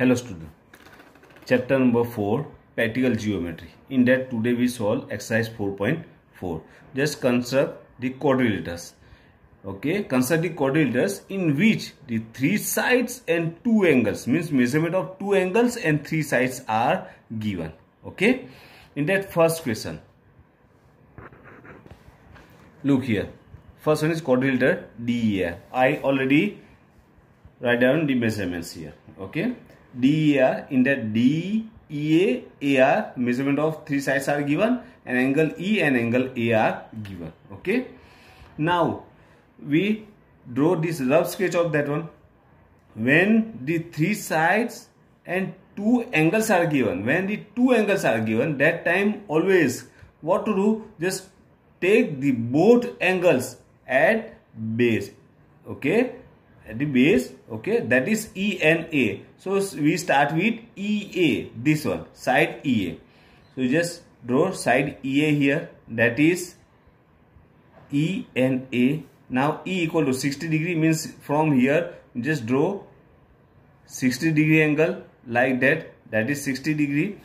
Hello student. Chapter number 4 Practical Geometry. In that today we solve exercise 4.4. Just construct the quadrilaterals. Okay, construct the quadrilaterals in which the three sides and two angles means measurement of two angles and three sides are given. Okay, in that first question, look here. First one is quadrilateral DEF. I already write down the measurements here. Okay, DER in the DEA measurement of three sides are given and angle E and angle A are given okay now we draw this rough sketch of that one when the three sides and two angles are given when the two angles are given that time always what to do just take the both angles at base okay the base okay that is ENA so we start with EA this one side EA so just draw side EA here that is ENA now E equal to 60 degree means from here just draw 60 degree angle like that that is 60 degree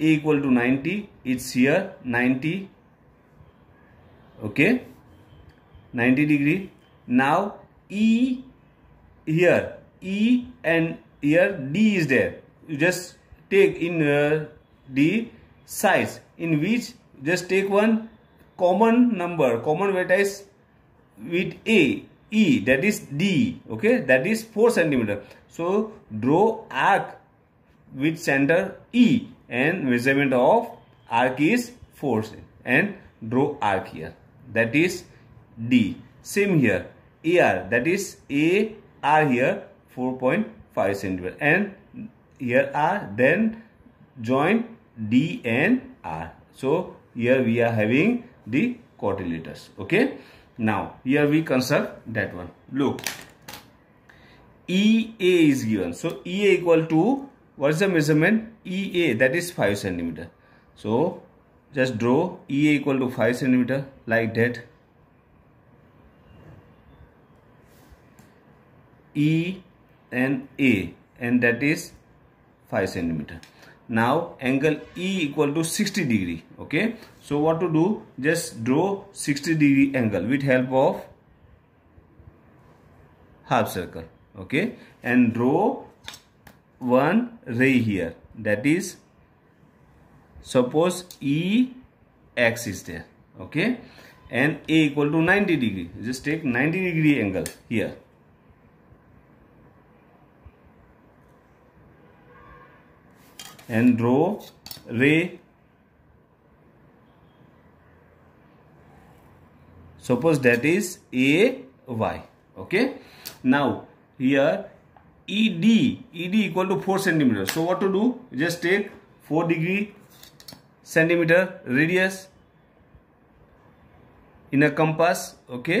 A equal to 90 it's here 90 okay 90 degree now E here E and here D is there. You just take in uh, the size in which just take one common number, common vertex with A, E that is D, okay, that is 4 centimeter. So draw arc with center E and measurement of arc is 4 and draw arc here that is D. Same here AR that is A are here 4.5 centimeter and here are then join D and R. So here we are having the quadrilaters. Okay. Now here we consider that one. Look. EA is given. So EA equal to what is the measurement? EA that is 5 centimeter. So just draw EA equal to 5 centimeter like that. E and A and that is 5 centimeter. Now angle E equal to 60 degree. Okay. So what to do? Just draw 60 degree angle with help of half circle. Okay. And draw one ray here. That is suppose E x is there. Okay. And A equal to 90 degree. Just take 90 degree angle here. and row ray suppose that is a y okay now here ed ed equal to 4 centimeter so what to do just take 4 degree centimeter radius in a compass okay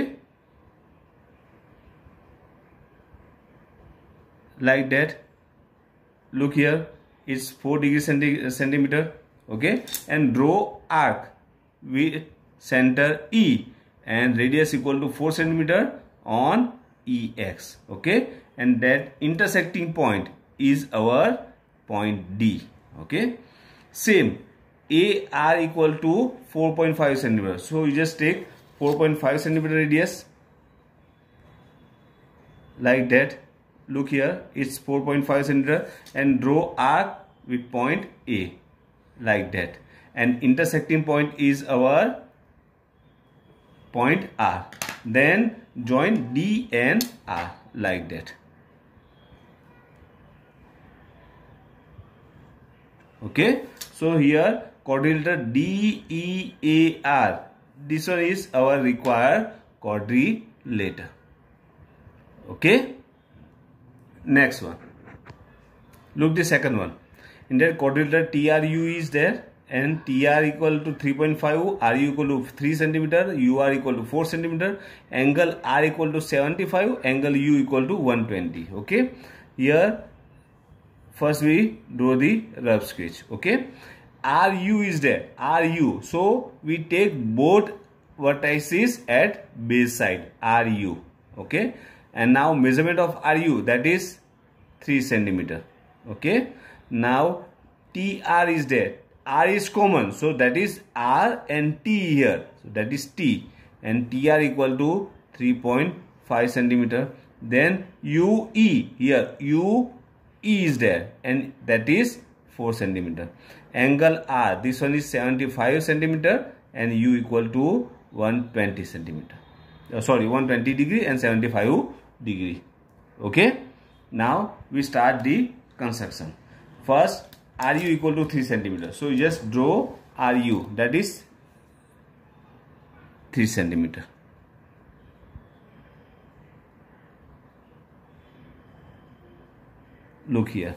like that look here is 4 degree centimeter okay and draw arc with center E and radius equal to 4 centimeter on EX okay and that intersecting point is our point D okay same AR equal to 4.5 centimeter so you just take 4.5 centimeter radius like that look here it's 4.5 centimeter and draw arc with point A like that and intersecting point is our point R then join D and R like that okay so here quadrilateral D E A R this one is our required quadrilateral okay next one look the second one in that quadrilateral tru is there and tr equal to 3.5 ru equal to 3 centimeter u are equal to 4 centimeter angle r equal to 75 angle u equal to 120 okay here first we draw the rough sketch okay ru is there ru so we take both vertices at base side ru okay and now measurement of RU that is 3 centimeter okay now TR is there R is common so that is R and T here so that is T and TR equal to 3.5 centimeter then UE here UE is there and that is 4 centimeter angle R this one is 75 centimeter and U equal to 120 centimeter uh, sorry 120 degree and 75 degree okay now we start the construction first ru equal to 3 centimeter so you just draw ru that is 3 centimeter look here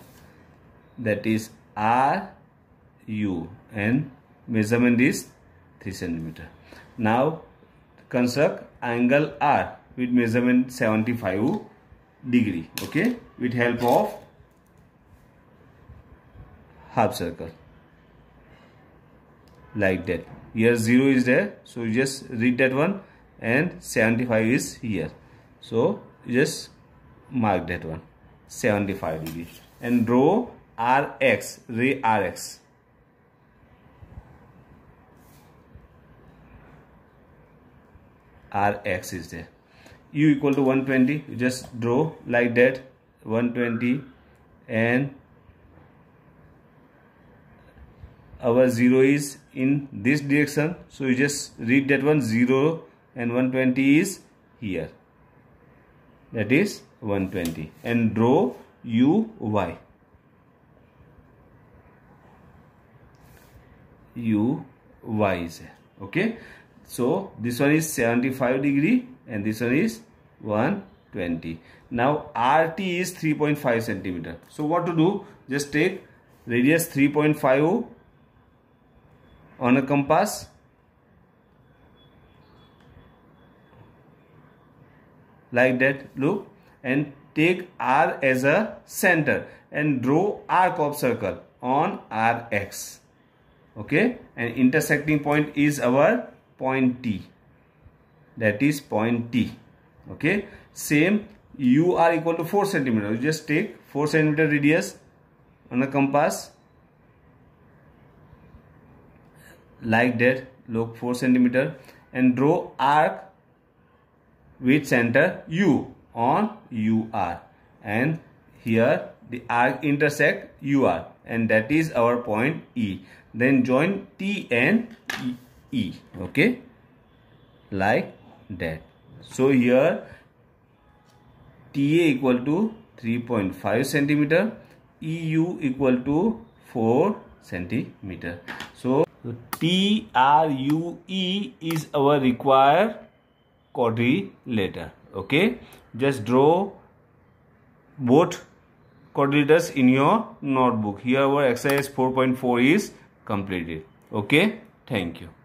that is r u and measurement is 3 centimeter now construct angle r with measurement 75 degree okay with help of half circle like that here 0 is there so you just read that one and 75 is here so just mark that one 75 degree and draw rx ray rx rx is there u equal to 120 you just draw like that 120 and our 0 is in this direction so you just read that one 0 and 120 is here that is 120 and draw u y u y is okay so this one is 75 degree and this one is 120 now rt is 3.5 centimeter so what to do just take radius 3.5 on a compass like that look and take r as a center and draw arc of circle on rx okay and intersecting point is our point t that is point T. Okay. Same U are equal to 4 centimeter. You just take 4 centimeter radius on a compass like that Look 4 centimeter and draw arc with center U on UR and here the arc intersect UR and that is our point E then join T and E okay like that. So here TA equal to 3.5 centimeter, EU equal to 4 centimeter. So TRUE is our required quadrilateral. Okay, just draw both quadrilaters in your notebook. Here our exercise 4.4 is completed. Okay, thank you.